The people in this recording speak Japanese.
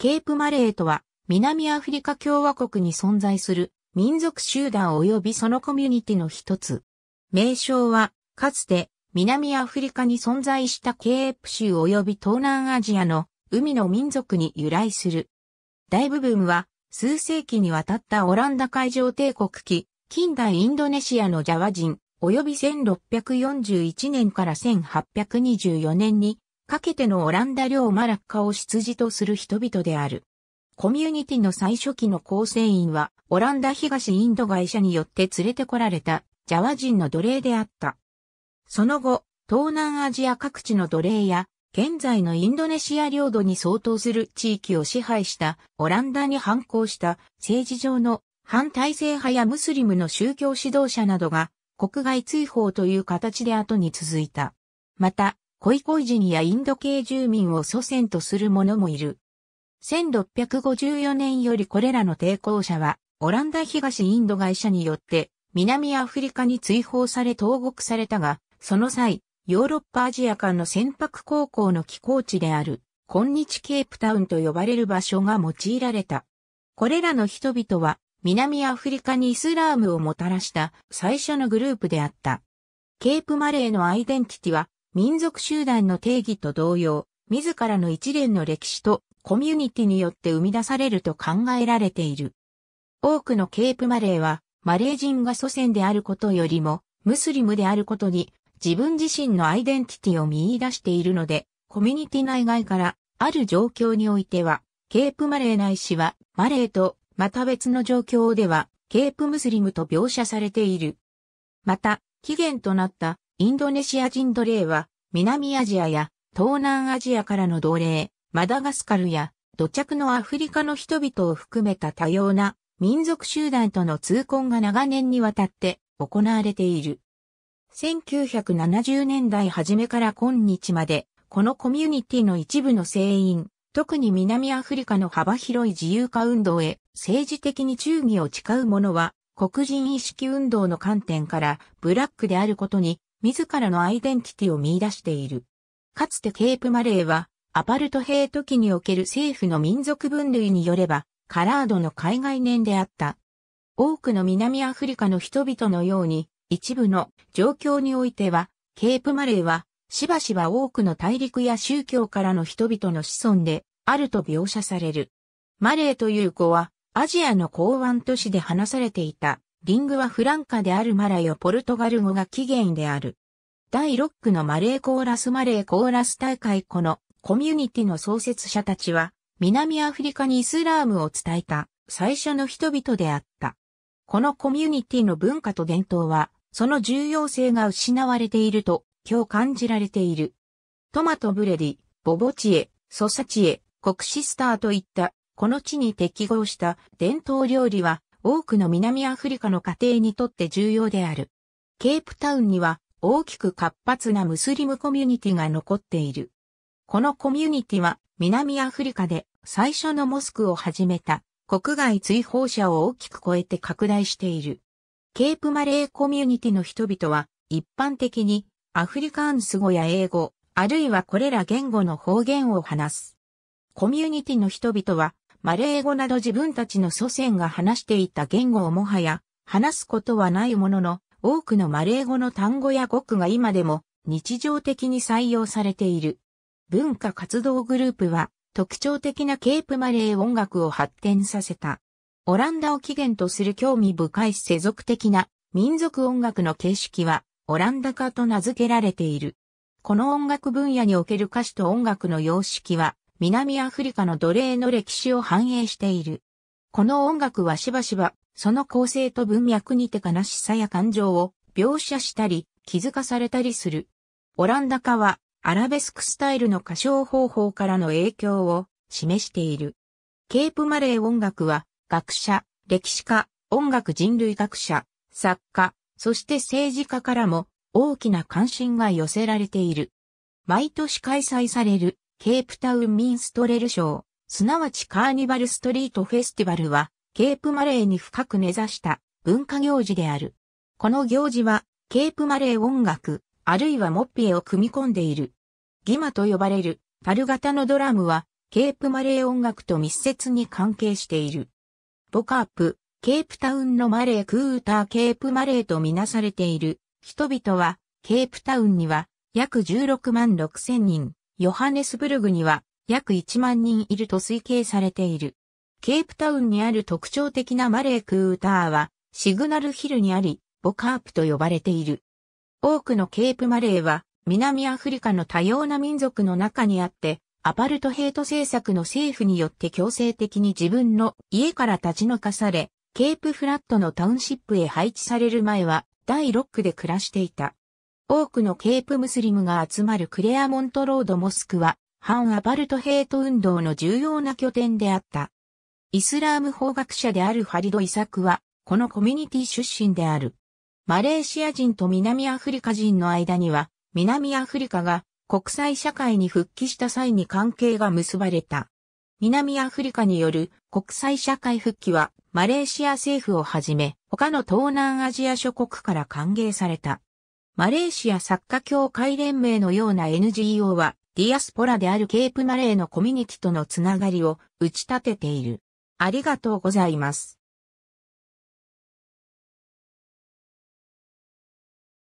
ケープマレーとは、南アフリカ共和国に存在する民族集団及びそのコミュニティの一つ。名称は、かつて南アフリカに存在したケープ州及び東南アジアの海の民族に由来する。大部分は数世紀にわたったオランダ海上帝国期、近代インドネシアのジャワ人、及び1641年から1824年にかけてのオランダ領マラッカを出自とする人々である。コミュニティの最初期の構成員は、オランダ東インド会社によって連れてこられた、ジャワ人の奴隷であった。その後、東南アジア各地の奴隷や、現在のインドネシア領土に相当する地域を支配したオランダに反抗した政治上の反体制派やムスリムの宗教指導者などが国外追放という形で後に続いた。また、コイイジ人やインド系住民を祖先とする者もいる。1654年よりこれらの抵抗者は、オランダ東インド会社によって、南アフリカに追放され投獄されたが、その際、ヨーロッパアジア間の船舶航行の寄港地である、今日ケープタウンと呼ばれる場所が用いられた。これらの人々は、南アフリカにイスラームをもたらした最初のグループであった。ケープマレーのアイデンティティは民族集団の定義と同様、自らの一連の歴史とコミュニティによって生み出されると考えられている。多くのケープマレーは、マレー人が祖先であることよりも、ムスリムであることに、自分自身のアイデンティティを見出しているので、コミュニティ内外から、ある状況においては、ケープマレーないしは、マレーと、また別の状況では、ケープムスリムと描写されている。また、起源となったインドネシア人奴隷は、南アジアや東南アジアからの奴隷、マダガスカルや土着のアフリカの人々を含めた多様な民族集団との通婚が長年にわたって行われている。1970年代初めから今日まで、このコミュニティの一部の成員、特に南アフリカの幅広い自由化運動へ政治的に忠義を誓う者は、黒人意識運動の観点からブラックであることに自らのアイデンティティを見出している。かつてケープマレーは、アパルトヘイト期における政府の民族分類によれば、カラードの海外年であった。多くの南アフリカの人々のように、一部の状況においては、ケープマレーは、しばしば多くの大陸や宗教からの人々の子孫で、あると描写される。マレーという子は、アジアの港湾都市で話されていた。リングはフランカであるマラヨポルトガル語が起源である。第6区のマレーコーラスマレーコーラス大会このコミュニティの創設者たちは南アフリカにイスラームを伝えた最初の人々であった。このコミュニティの文化と伝統はその重要性が失われていると今日感じられている。トマトブレディ、ボボチエ、ソサチエ、コクシスターといったこの地に適合した伝統料理は多くの南アフリカの家庭にとって重要である。ケープタウンには大きく活発なムスリムコミュニティが残っている。このコミュニティは南アフリカで最初のモスクを始めた国外追放者を大きく超えて拡大している。ケープマレーコミュニティの人々は一般的にアフリカンス語や英語、あるいはこれら言語の方言を話す。コミュニティの人々はマレー語など自分たちの祖先が話していた言語をもはや話すことはないものの、多くのマレー語の単語や語句が今でも日常的に採用されている。文化活動グループは特徴的なケープマレー音楽を発展させた。オランダを起源とする興味深い世俗的な民族音楽の形式はオランダ化と名付けられている。この音楽分野における歌詞と音楽の様式は南アフリカの奴隷の歴史を反映している。この音楽はしばしば、その構成と文脈にて悲しさや感情を描写したり、気づかされたりする。オランダ化は、アラベスクスタイルの歌唱方法からの影響を示している。ケープマレー音楽は、学者、歴史家、音楽人類学者、作家、そして政治家からも大きな関心が寄せられている。毎年開催されるケープタウンミンストレルショー、すなわちカーニバルストリートフェスティバルは、ケープマレーに深く根ざした文化行事である。この行事は、ケープマレー音楽、あるいはモッピエを組み込んでいる。ギマと呼ばれる、パル型のドラムは、ケープマレー音楽と密接に関係している。ボカープ、ケープタウンのマレークーターケープマレーとみなされている人々は、ケープタウンには約16万6千人、ヨハネスブルグには約1万人いると推計されている。ケープタウンにある特徴的なマレークーターはシグナルヒルにあり、ボカープと呼ばれている。多くのケープマレーは南アフリカの多様な民族の中にあって、アパルトヘイト政策の政府によって強制的に自分の家から立ち退かされ、ケープフラットのタウンシップへ配置される前は第6区で暮らしていた。多くのケープムスリムが集まるクレアモントロードモスクは、反アパルトヘイト運動の重要な拠点であった。イスラーム法学者であるハリド・イサクは、このコミュニティ出身である。マレーシア人と南アフリカ人の間には、南アフリカが国際社会に復帰した際に関係が結ばれた。南アフリカによる国際社会復帰は、マレーシア政府をはじめ、他の東南アジア諸国から歓迎された。マレーシア作家協会連盟のような NGO は、ディアスポラであるケープマレーのコミュニティとのつながりを打ち立てている。ありがとうございます。